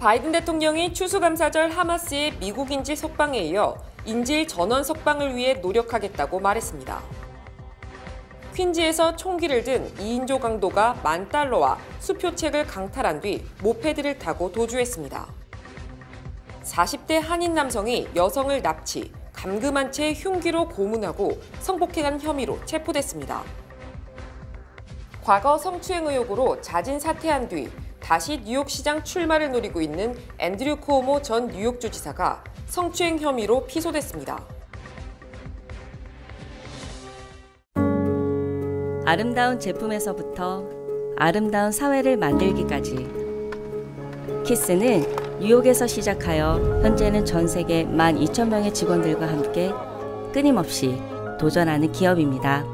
바이든 대통령이 추수감사절 하마스의 미국 인질 석방에 이어 인질 전원 석방을 위해 노력하겠다고 말했습니다. 퀸즈에서 총기를 든 2인조 강도가 만 달러와 수표책을 강탈한 뒤 모패드를 타고 도주했습니다. 40대 한인 남성이 여성을 납치, 감금한 채 흉기로 고문하고 성폭행한 혐의로 체포됐습니다. 과거 성추행 의혹으로 자진 사퇴한 뒤 다시 뉴욕 시장 출마를 노리고 있는 앤드류 코오모 전 뉴욕주 지사가 성추행 혐의로 피소됐습니다. 아름다운 제품에서부터 아름다운 사회를 만들기까지 키스는 뉴욕에서 시작하여 현재는 전 세계 1 2 0명의 직원들과 함께 끊임없이 도전하는 기업입니다.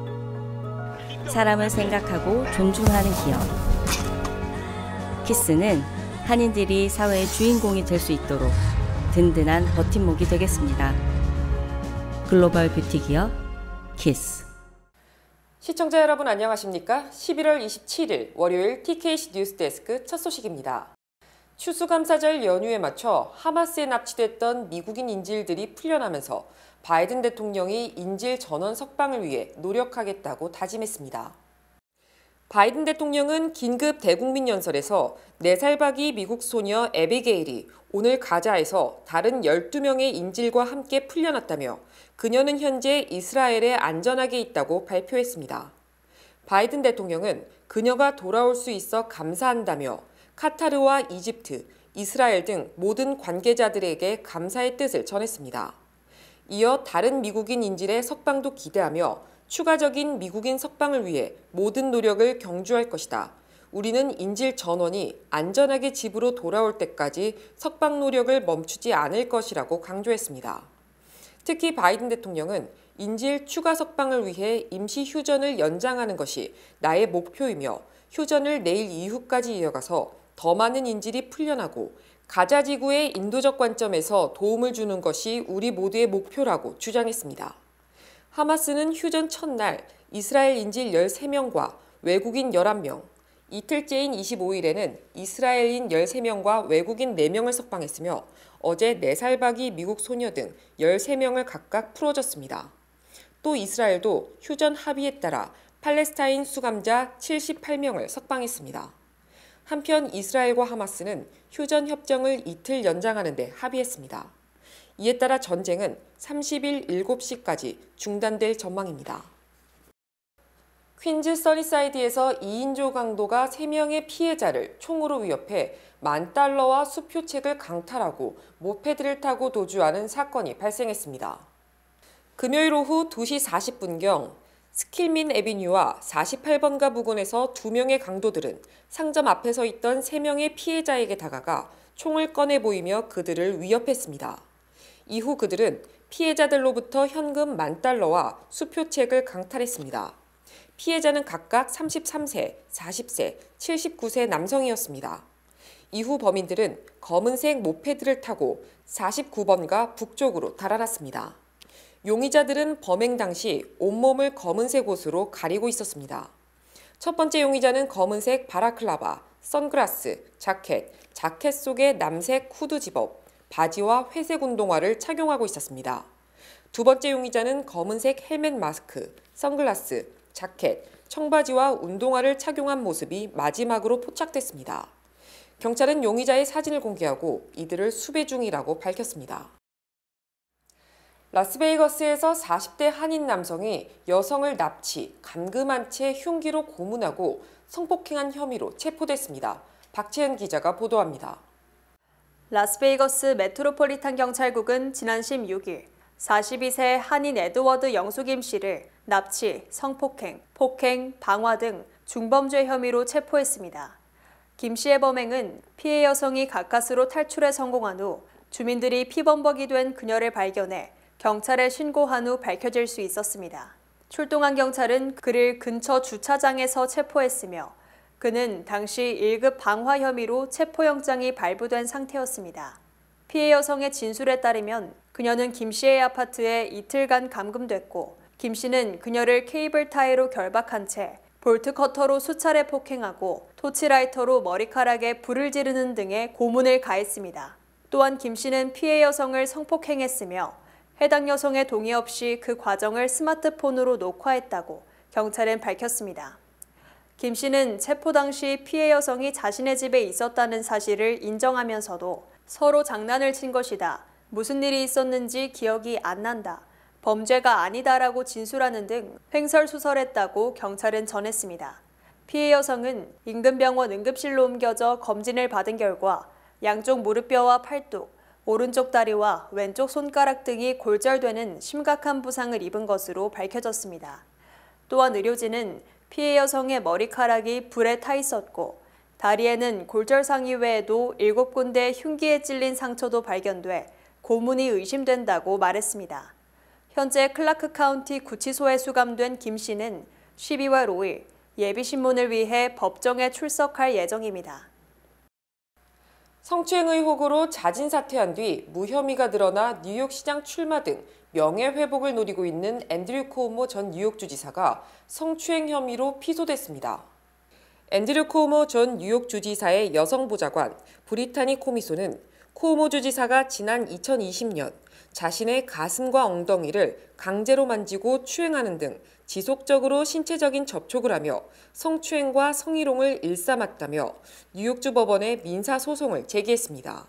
사람을 생각하고 존중하는 기업. 키스는 한인들이 사회의 주인공이 될 수 있도록 든든한 버팀목이 되겠습니다. 글로벌 뷰티 기업 키스. 시청자 여러분 안녕하십니까? 11월 27일 월요일 TKC 뉴스데스크 첫 소식입니다. 추수감사절 연휴에 맞춰 하마스에 납치됐던 미국인 인질들이 풀려나면서 바이든 대통령이 인질 전원 석방을 위해 노력하겠다고 다짐했습니다. 바이든 대통령은 긴급 대국민 연설에서 4살박이 미국 소녀 에비게일이 오늘 가자에서 다른 12명의 인질과 함께 풀려났다며 그녀는 현재 이스라엘에 안전하게 있다고 발표했습니다. 바이든 대통령은 그녀가 돌아올 수 있어 감사한다며 카타르와 이집트, 이스라엘 등 모든 관계자들에게 감사의 뜻을 전했습니다. 이어 다른 미국인 인질의 석방도 기대하며 추가적인 미국인 석방을 위해 모든 노력을 경주할 것이다. 우리는 인질 전원이 안전하게 집으로 돌아올 때까지 석방 노력을 멈추지 않을 것이라고 강조했습니다. 특히 바이든 대통령은 인질 추가 석방을 위해 임시 휴전을 연장하는 것이 나의 목표이며 휴전을 내일 이후까지 이어가서 더 많은 인질이 풀려나고 가자 지구의 인도적 관점에서 도움을 주는 것이 우리 모두의 목표라고 주장했습니다. 하마스는 휴전 첫날 이스라엘 인질 13명과 외국인 11명, 이틀째인 25일에는 이스라엘인 13명과 외국인 4명을 석방했으며 어제 네살박이 미국 소녀 등 13명을 각각 풀어줬습니다. 또 이스라엘도 휴전 합의에 따라 팔레스타인 수감자 78명을 석방했습니다. 한편 이스라엘과 하마스는 휴전 협정을 이틀 연장하는 데 합의했습니다. 이에 따라 전쟁은 30일 7시까지 중단될 전망입니다. 퀸즈 써니사이드에서 2인조 강도가 3명의 피해자를 총으로 위협해 만 달러와 수표책을 강탈하고 모패드를 타고 도주하는 사건이 발생했습니다. 금요일 오후 2시 40분경 스킬민 에비뉴와 48번가 부근에서 2명의 강도들은 상점 앞에서 있던 3명의 피해자에게 다가가 총을 꺼내 보이며 그들을 위협했습니다. 이후 그들은 피해자들로부터 현금 만 달러와 수표책을 강탈했습니다. 피해자는 각각 33세, 40세, 79세 남성이었습니다. 이후 범인들은 검은색 모패드를 타고 49번가 북쪽으로 달아났습니다. 용의자들은 범행 당시 온몸을 검은색 옷으로 가리고 있었습니다. 첫 번째 용의자는 검은색 바라클라바, 선글라스, 자켓, 자켓 속에 남색 후드 집업, 바지와 회색 운동화를 착용하고 있었습니다. 두 번째 용의자는 검은색 헬멧 마스크, 선글라스, 자켓, 청바지와 운동화를 착용한 모습이 마지막으로 포착됐습니다. 경찰은 용의자의 사진을 공개하고 이들을 수배 중이라고 밝혔습니다. 라스베이거스에서 40대 한인 남성이 여성을 납치, 감금한 채 흉기로 고문하고 성폭행한 혐의로 체포됐습니다. 박채은 기자가 보도합니다. 라스베이거스 메트로폴리탄 경찰국은 지난 16일 42세 한인 에드워드 영수김 씨를 납치, 성폭행, 폭행, 방화 등 중범죄 혐의로 체포했습니다. 김 씨의 범행은 피해 여성이 가까스로 탈출에 성공한 후 주민들이 피범벅이 된 그녀를 발견해 경찰에 신고한 후 밝혀질 수 있었습니다. 출동한 경찰은 그를 근처 주차장에서 체포했으며 그는 당시 1급 방화 혐의로 체포영장이 발부된 상태였습니다. 피해 여성의 진술에 따르면 그녀는 김 씨의 아파트에 이틀간 감금됐고 김 씨는 그녀를 케이블 타이로 결박한 채 볼트 커터로 수차례 폭행하고 토치라이터로 머리카락에 불을 지르는 등의 고문을 가했습니다. 또한 김 씨는 피해 여성을 성폭행했으며 해당 여성의 동의 없이 그 과정을 스마트폰으로 녹화했다고 경찰은 밝혔습니다. 김 씨는 체포 당시 피해 여성이 자신의 집에 있었다는 사실을 인정하면서도 서로 장난을 친 것이다. 무슨 일이 있었는지 기억이 안 난다. 범죄가 아니다라고 진술하는 등 횡설수설했다고 경찰은 전했습니다. 피해 여성은 인근병원 응급실로 옮겨져 검진을 받은 결과 양쪽 무릎뼈와 팔뚝, 오른쪽 다리와 왼쪽 손가락 등이 골절되는 심각한 부상을 입은 것으로 밝혀졌습니다. 또한 의료진은 피해 여성의 머리카락이 불에 타 있었고 다리에는 골절상 이외에도 7군데 흉기에 찔린 상처도 발견돼 고문이 의심된다고 말했습니다. 현재 클라크 카운티 구치소에 수감된 김 씨는 12월 5일 예비신문을 위해 법정에 출석할 예정입니다. 성추행 의혹으로 자진 사퇴한 뒤 무혐의가 드러나 뉴욕시장 출마 등 명예회복을 노리고 있는 앤드류 코우모전 뉴욕주지사가 성추행 혐의로 피소됐습니다. 앤드류 코오모 전 뉴욕주지사의 여성보좌관 브리타니 코미소는 코오모 주지사가 지난 2020년 자신의 가슴과 엉덩이를 강제로 만지고 추행하는 등 지속적으로 신체적인 접촉을 하며 성추행과 성희롱을 일삼았다며 뉴욕주 법원에 민사소송을 제기했습니다.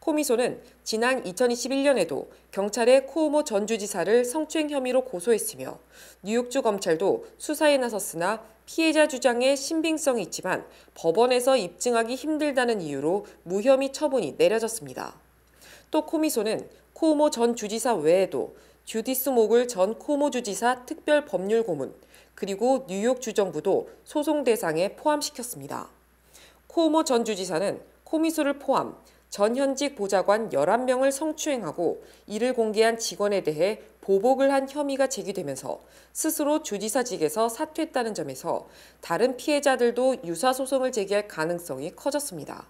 코미소는 지난 2021년에도 경찰의 코오모 전주지사를 성추행 혐의로 고소했으며 뉴욕주 검찰도 수사에 나섰으나 피해자 주장에 신빙성이 있지만 법원에서 입증하기 힘들다는 이유로 무혐의 처분이 내려졌습니다. 또 코미소는 코오모 전 주지사 외에도 주디스 모글 전 코모 주지사 특별 법률 고문, 그리고 뉴욕 주정부도 소송 대상에 포함시켰습니다. 코모 전 주지사는 코미수를 포함 전현직 보좌관 11명을 성추행하고 이를 공개한 직원에 대해 보복을 한 혐의가 제기되면서 스스로 주지사직에서 사퇴했다는 점에서 다른 피해자들도 유사소송을 제기할 가능성이 커졌습니다.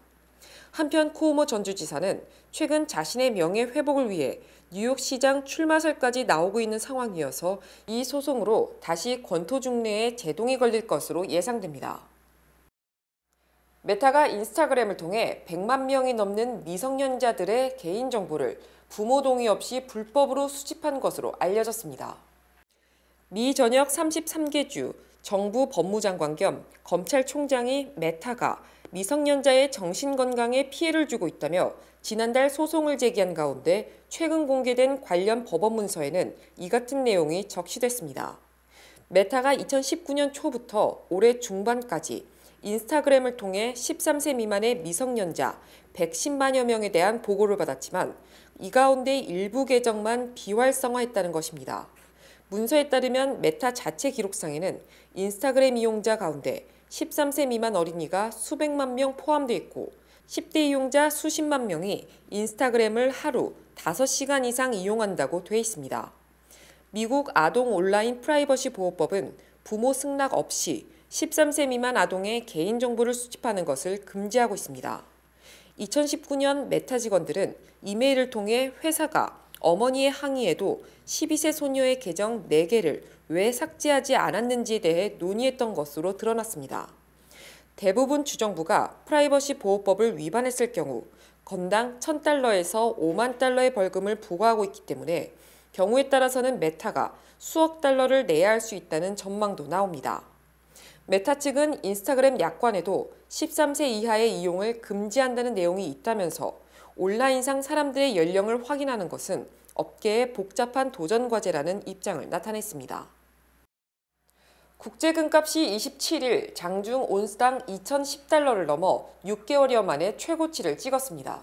한편 쿠오모 전주지사는 최근 자신의 명예 회복을 위해 뉴욕시장 출마설까지 나오고 있는 상황이어서 이 소송으로 다시 권토 중례에 제동이 걸릴 것으로 예상됩니다. 메타가 인스타그램을 통해 100만 명이 넘는 미성년자들의 개인정보를 부모 동의 없이 불법으로 수집한 것으로 알려졌습니다. 미 전역 33개 주 정부 법무장관 겸 검찰총장이 메타가 미성년자의 정신건강에 피해를 주고 있다며 지난달 소송을 제기한 가운데 최근 공개된 관련 법원 문서에는 이 같은 내용이 적시됐습니다. 메타가 2019년 초부터 올해 중반까지 인스타그램을 통해 13세 미만의 미성년자 110만여 명에 대한 보고를 받았지만 이 가운데 일부 계정만 비활성화했다는 것입니다. 문서에 따르면 메타 자체 기록상에는 인스타그램 이용자 가운데 13세 미만 어린이가 수백만 명 포함돼 있고 10대 이용자 수십만 명이 인스타그램을 하루 5시간 이상 이용한다고 돼 있습니다. 미국 아동 온라인 프라이버시 보호법은 부모 승낙 없이 13세 미만 아동의 개인정보를 수집하는 것을 금지하고 있습니다. 2019년 메타 직원들은 이메일을 통해 회사가 어머니의 항의에도 12세 소녀의 계정 4개를 왜 삭제하지 않았는지에 대해 논의했던 것으로 드러났습니다. 대부분 주정부가 프라이버시 보호법을 위반했을 경우 건당 1,000달러에서 5만 달러의 벌금을 부과하고 있기 때문에 경우에 따라서는 메타가 수억 달러를 내야 할 수 있다는 전망도 나옵니다. 메타 측은 인스타그램 약관에도 13세 이하의 이용을 금지한다는 내용이 있다면서 온라인상 사람들의 연령을 확인하는 것은 업계의 복잡한 도전 과제라는 입장을 나타냈습니다. 국제금값이 27일 장중 온스당 2010달러를 넘어 6개월여 만에 최고치를 찍었습니다.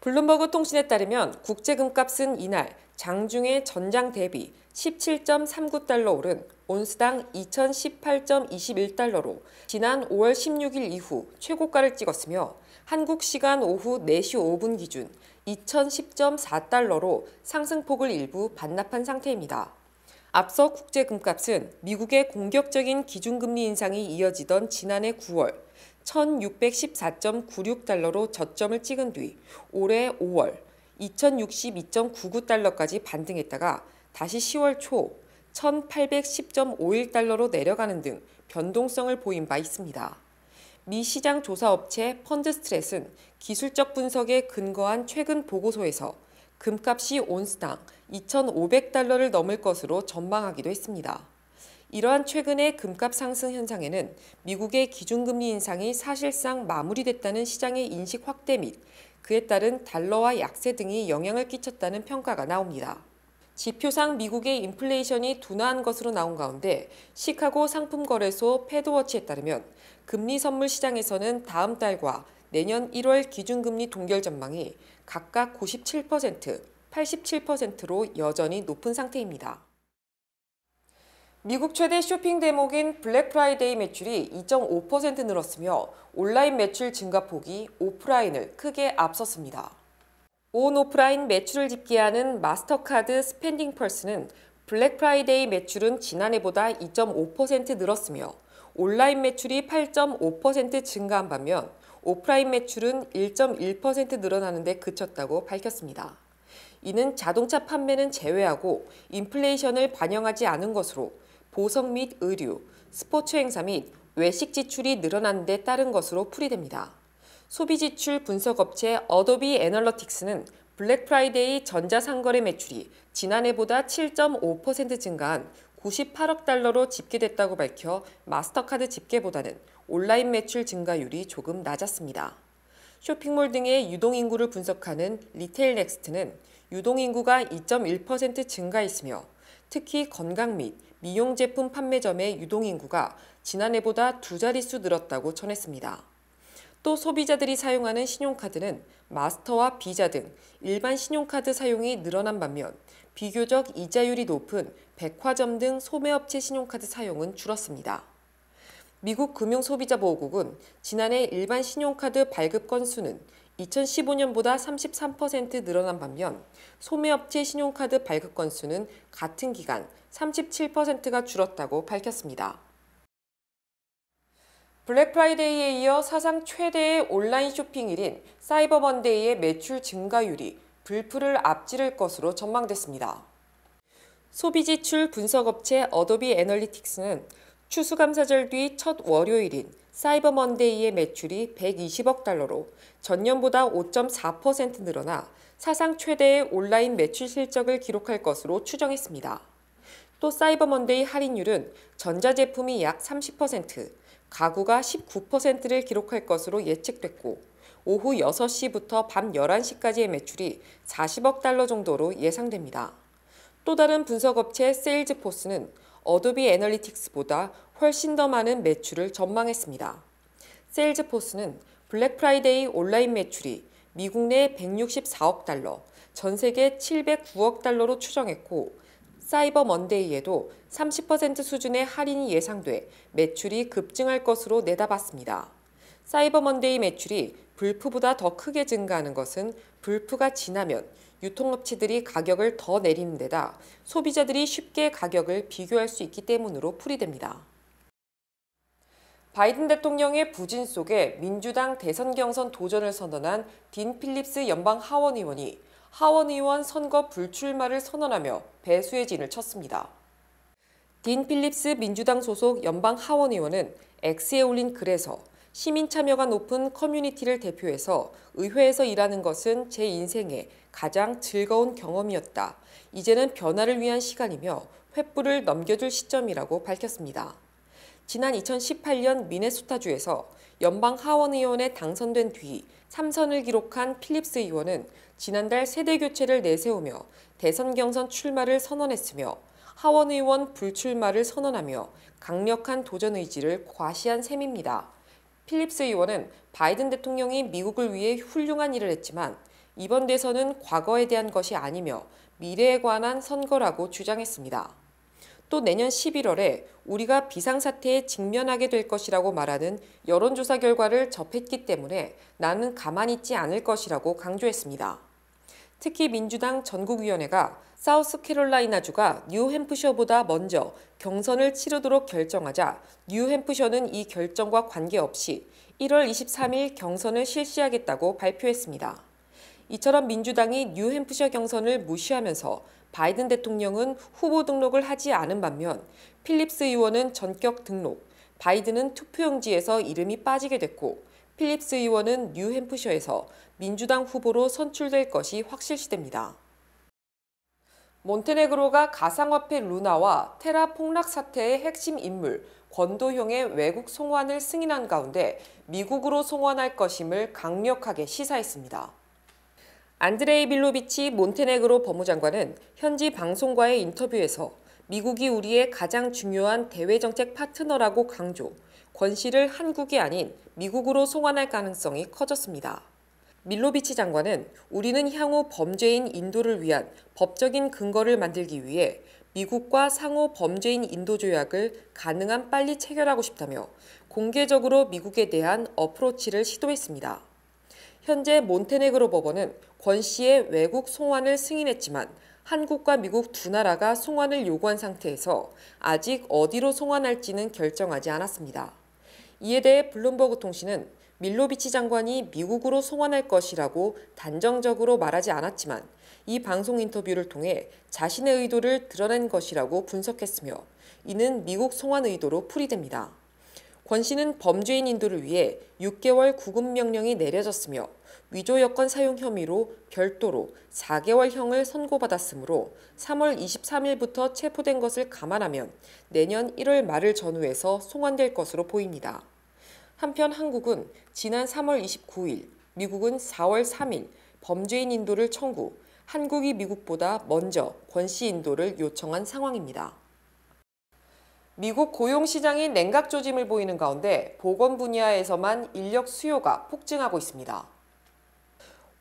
블룸버그 통신에 따르면 국제금값은 이날 장중의 전장 대비 17.39달러 오른 온스당 2018.21달러로 지난 5월 16일 이후 최고가를 찍었으며 한국 시간 오후 4시 5분 기준 2010.4달러로 상승폭을 일부 반납한 상태입니다. 앞서 국제 금값은 미국의 공격적인 기준금리 인상이 이어지던 지난해 9월 1614.96달러로 저점을 찍은 뒤 올해 5월 2062.99달러까지 반등했다가 다시 10월 초 1810.51달러로 내려가는 등 변동성을 보인 바 있습니다. 미 시장 조사 업체 펀드스트레스 기술적 분석에 근거한 최근 보고서에서 금값이 온스당 2,500달러를 넘을 것으로 전망하기도 했습니다. 이러한 최근의 금값 상승 현상에는 미국의 기준금리 인상이 사실상 마무리됐다는 시장의 인식 확대 및 그에 따른 달러와 약세 등이 영향을 끼쳤다는 평가가 나옵니다. 지표상 미국의 인플레이션이 둔화한 것으로 나온 가운데 시카고 상품거래소 패드워치에 따르면 금리 선물 시장에서는 다음 달과 내년 1월 기준금리 동결 전망이 각각 97%, 87%로 여전히 높은 상태입니다. 미국 최대 쇼핑 대목인 블랙 프라이데이 매출이 2.5% 늘었으며 온라인 매출 증가폭이 오프라인을 크게 앞섰습니다. 온 오프라인 매출을 집계하는 마스터카드 스펜딩 펄스는 블랙 프라이데이 매출은 지난해보다 2.5% 늘었으며 온라인 매출이 8.5% 증가한 반면 오프라인 매출은 1.1% 늘어나는 데 그쳤다고 밝혔습니다. 이는 자동차 판매는 제외하고 인플레이션을 반영하지 않은 것으로 보석 및 의류, 스포츠 행사 및 외식 지출이 늘어난 데 따른 것으로 풀이됩니다. 소비 지출 분석업체 어도비 애널러틱스는 블랙 프라이데이 전자상거래 매출이 지난해보다 7.5% 증가한 98억 달러로 집계됐다고 밝혀 마스터카드 집계보다는 온라인 매출 증가율이 조금 낮았습니다. 쇼핑몰 등의 유동인구를 분석하는 리테일넥스트는 유동인구가 2.1% 증가했으며 특히 건강 및 미용 제품 판매점의 유동인구가 지난해보다 두 자릿수 늘었다고 전했습니다. 또 소비자들이 사용하는 신용카드는 마스터와 비자 등 일반 신용카드 사용이 늘어난 반면 비교적 이자율이 높은 백화점 등 소매업체 신용카드 사용은 줄었습니다. 미국 금융소비자보호국은 지난해 일반 신용카드 발급 건수는 2015년보다 33% 늘어난 반면 소매업체 신용카드 발급 건수는 같은 기간 37%가 줄었다고 밝혔습니다. 블랙프라이데이에 이어 사상 최대의 온라인 쇼핑일인 사이버 먼데이의 매출 증가율이 불풀을 앞지를 것으로 전망됐습니다. 소비지출 분석업체 어도비 애널리틱스는 추수감사절 뒤 첫 월요일인 사이버 먼데이의 매출이 120억 달러로 전년보다 5.4% 늘어나 사상 최대의 온라인 매출 실적을 기록할 것으로 추정했습니다. 또 사이버 먼데이 할인율은 전자제품이 약 30%, 가구가 19%를 기록할 것으로 예측됐고 오후 6시부터 밤 11시까지의 매출이 40억 달러 정도로 예상됩니다. 또 다른 분석업체 세일즈포스는 어도비 애널리틱스보다 훨씬 더 많은 매출을 전망했습니다. 세일즈포스는 블랙 프라이데이 온라인 매출이 미국 내 164억 달러, 전 세계 709억 달러로 추정했고 사이버 먼데이에도 30% 수준의 할인이 예상돼 매출이 급증할 것으로 내다봤습니다. 사이버 먼데이 매출이 불프보다 더 크게 증가하는 것은 불프가 지나면 유통업체들이 가격을 더 내리는 데다 소비자들이 쉽게 가격을 비교할 수 있기 때문으로 풀이됩니다. 바이든 대통령의 부진 속에 민주당 대선 경선 도전을 선언한 딘 필립스 연방 하원 의원이 하원 의원 선거 불출마를 선언하며 배수의 진을 쳤습니다. 딘 필립스 민주당 소속 연방 하원 의원은 X에 올린 글에서 시민 참여가 높은 커뮤니티를 대표해서 의회에서 일하는 것은 제 인생의 가장 즐거운 경험이었다. 이제는 변화를 위한 시간이며 횃불을 넘겨줄 시점이라고 밝혔습니다. 지난 2018년 미네소타주에서 연방 하원 의원에 당선된 뒤 3선을 기록한 필립스 의원은 지난달 세대 교체를 내세우며 대선 경선 출마를 선언했으며 하원 의원 불출마를 선언하며 강력한 도전 의지를 과시한 셈입니다. 필립스 의원은 바이든 대통령이 미국을 위해 훌륭한 일을 했지만 이번 대선은 과거에 대한 것이 아니며 미래에 관한 선거라고 주장했습니다. 또 내년 11월에 우리가 비상사태에 직면하게 될 것이라고 말하는 여론조사 결과를 접했기 때문에 나는 가만히 있지 않을 것이라고 강조했습니다. 특히 민주당 전국위원회가 사우스캐롤라이나주가 뉴햄프셔보다 먼저 경선을 치르도록 결정하자 뉴햄프셔는 이 결정과 관계없이 1월 23일 경선을 실시하겠다고 발표했습니다. 이처럼 민주당이 뉴햄프셔 경선을 무시하면서 바이든 대통령은 후보 등록을 하지 않은 반면 필립스 의원은 전격 등록, 바이든은 투표용지에서 이름이 빠지게 됐고 필립스 의원은 뉴햄프셔에서 민주당 후보로 선출될 것이 확실시됩니다. 몬테네그로가 가상화폐 루나와 테라 폭락 사태의 핵심 인물 권도형의 외국 송환을 승인한 가운데 미국으로 송환할 것임을 강력하게 시사했습니다. 안드레이 빌로비치 몬테네그로 법무장관은 현지 방송과의 인터뷰에서 미국이 우리의 가장 중요한 대외정책 파트너라고 강조, 권 씨를 한국이 아닌 미국으로 송환할 가능성이 커졌습니다. 밀로비치 장관은 우리는 향후 범죄인 인도를 위한 법적인 근거를 만들기 위해 미국과 상호 범죄인 인도 조약을 가능한 빨리 체결하고 싶다며 공개적으로 미국에 대한 어프로치를 시도했습니다. 현재 몬테네그로 법원은 권 씨의 외국 송환을 승인했지만 한국과 미국 두 나라가 송환을 요구한 상태에서 아직 어디로 송환할지는 결정하지 않았습니다. 이에 대해 블룸버그 통신은 밀로비치 장관이 미국으로 송환할 것이라고 단정적으로 말하지 않았지만 이 방송 인터뷰를 통해 자신의 의도를 드러낸 것이라고 분석했으며 이는 미국 송환 의도로 풀이됩니다. 권 씨는 범죄인 인도를 위해 6개월 구금 명령이 내려졌으며 위조 여권 사용 혐의로 별도로 4개월형을 선고받았으므로 3월 23일부터 체포된 것을 감안하면 내년 1월 말을 전후해서 송환될 것으로 보입니다. 한편 한국은 지난 3월 29일, 미국은 4월 3일 범죄인 인도를 청구, 한국이 미국보다 먼저 권씨 인도를 요청한 상황입니다. 미국 고용시장이 냉각 조짐을 보이는 가운데 보건 분야에서만 인력 수요가 폭증하고 있습니다.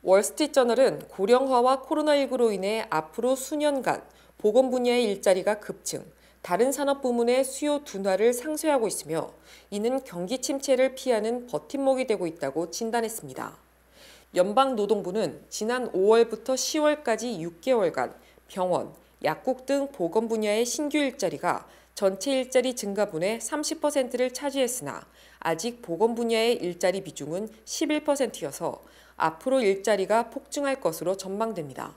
월스트리트저널은 고령화와 코로나19로 인해 앞으로 수년간 보건 분야의 일자리가 급증, 다른 산업 부문의 수요 둔화를 상쇄하고 있으며 이는 경기 침체를 피하는 버팀목이 되고 있다고 진단했습니다. 연방노동부는 지난 5월부터 10월까지 6개월간 병원, 약국 등 보건 분야의 신규 일자리가 전체 일자리 증가분의 30%를 차지했으나 아직 보건 분야의 일자리 비중은 11%여서 앞으로 일자리가 폭증할 것으로 전망됩니다.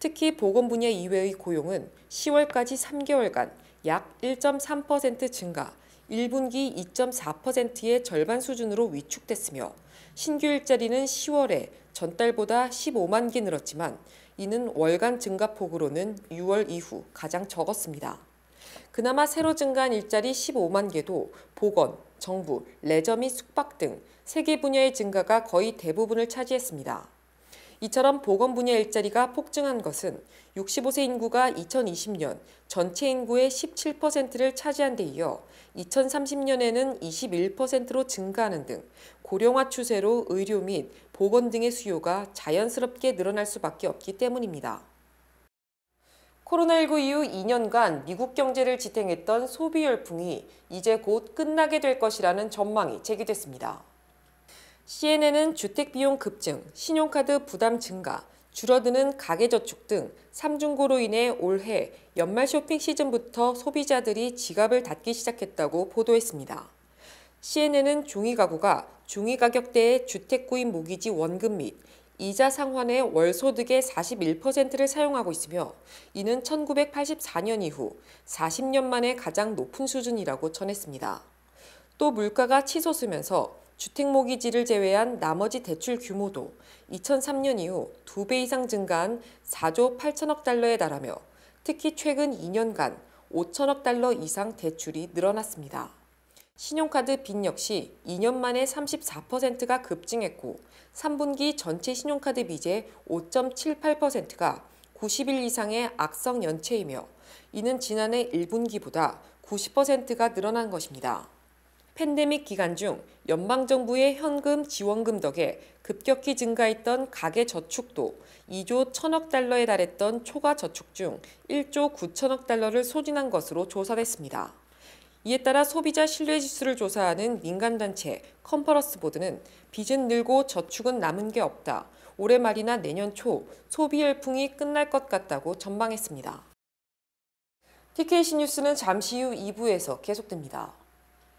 특히 보건 분야 이외의 고용은 10월까지 3개월간 약 1.3% 증가, 1분기 2.4%의 절반 수준으로 위축됐으며 신규 일자리는 10월에 전달보다 15만 개 늘었지만 이는 월간 증가폭으로는 6월 이후 가장 적었습니다. 그나마 새로 증가한 일자리 15만 개도 보건, 정부, 레저 및 숙박 등 세 개 분야의 증가가 거의 대부분을 차지했습니다. 이처럼 보건 분야 일자리가 폭증한 것은 65세 인구가 2020년 전체 인구의 17%를 차지한 데 이어 2030년에는 21%로 증가하는 등 고령화 추세로 의료 및 보건 등의 수요가 자연스럽게 늘어날 수밖에 없기 때문입니다. 코로나19 이후 2년간 미국 경제를 지탱했던 소비 열풍이 이제 곧 끝나게 될 것이라는 전망이 제기됐습니다. CNN은 주택 비용 급증, 신용카드 부담 증가, 줄어드는 가계저축 등 3중고로 인해 올해 연말 쇼핑 시즌부터 소비자들이 지갑을 닫기 시작했다고 보도했습니다. CNN은 종이 가구가 종이 가격대의 주택 구입 모기지 원금 및 이자 상환의 월 소득의 41%를 사용하고 있으며 이는 1984년 이후 40년 만에 가장 높은 수준이라고 전했습니다. 또 물가가 치솟으면서 주택모기지를 제외한 나머지 대출 규모도 2003년 이후 2배 이상 증가한 4조 8천억 달러에 달하며 특히 최근 2년간 5천억 달러 이상 대출이 늘어났습니다. 신용카드 빚 역시 2년 만에 34%가 급증했고 3분기 전체 신용카드 빚의 5.78%가 90일 이상의 악성 연체이며 이는 지난해 1분기보다 90%가 늘어난 것입니다. 팬데믹 기간 중 연방정부의 현금 지원금 덕에 급격히 증가했던 가계 저축도 2조 1천억 달러에 달했던 초과 저축 중 1조 9천억 달러를 소진한 것으로 조사됐습니다. 이에 따라 소비자 신뢰지수를 조사하는 민간단체 컨퍼런스 보드는 빚은 늘고 저축은 남은 게 없다. 올해 말이나 내년 초 소비 열풍이 끝날 것 같다고 전망했습니다. TKC 뉴스는 잠시 후 2부에서 계속됩니다.